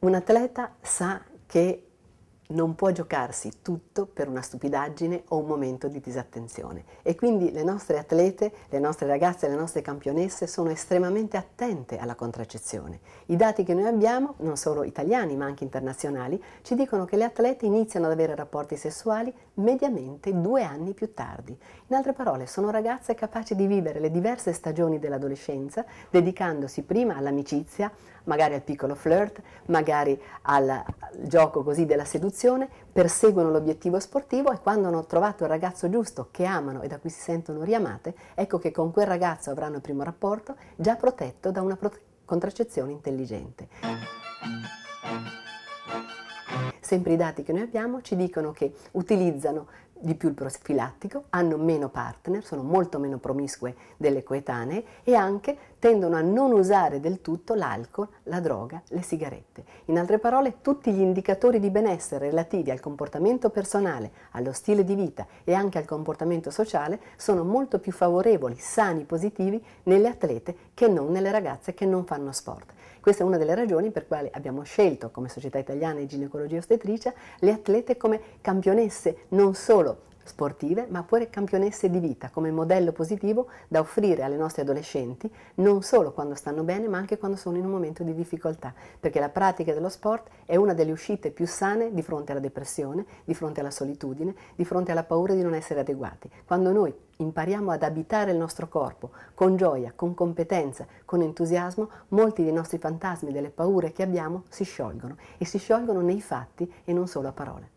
Un atleta sa che non può giocarsi tutto per una stupidaggine o un momento di disattenzione. E quindi le nostre atlete, le nostre ragazze, le nostre campionesse sono estremamente attente alla contraccezione. I dati che noi abbiamo, non solo italiani ma anche internazionali, ci dicono che le atlete iniziano ad avere rapporti sessuali mediamente due anni più tardi. In altre parole, sono ragazze capaci di vivere le diverse stagioni dell'adolescenza dedicandosi prima all'amicizia, magari al piccolo flirt, magari al gioco così della seduzione, perseguono l'obiettivo sportivo e quando hanno trovato il ragazzo giusto che amano e da cui si sentono riamate, ecco che con quel ragazzo avranno il primo rapporto già protetto da una contraccezione intelligente sempre i dati che noi abbiamo ci dicono che utilizzano di più il profilattico, hanno meno partner, sono molto meno promiscue delle coetanee e anche tendono a non usare del tutto l'alcol, la droga, le sigarette. In altre parole, tutti gli indicatori di benessere relativi al comportamento personale, allo stile di vita e anche al comportamento sociale sono molto più favorevoli, sani, positivi nelle atlete che non nelle ragazze che non fanno sport. Questa è una delle ragioni per quali abbiamo scelto come Società Italiana di Ginecologia Ostetricia le atlete come campionesse non solo sportive, ma pure campionesse di vita come modello positivo da offrire alle nostre adolescenti, non solo quando stanno bene, ma anche quando sono in un momento di difficoltà, perché la pratica dello sport è una delle uscite più sane di fronte alla depressione, di fronte alla solitudine, di fronte alla paura di non essere adeguati. Quando noi impariamo ad abitare il nostro corpo con gioia, con competenza, con entusiasmo, molti dei nostri fantasmi, delle paure che abbiamo si sciolgono e si sciolgono nei fatti e non solo a parole.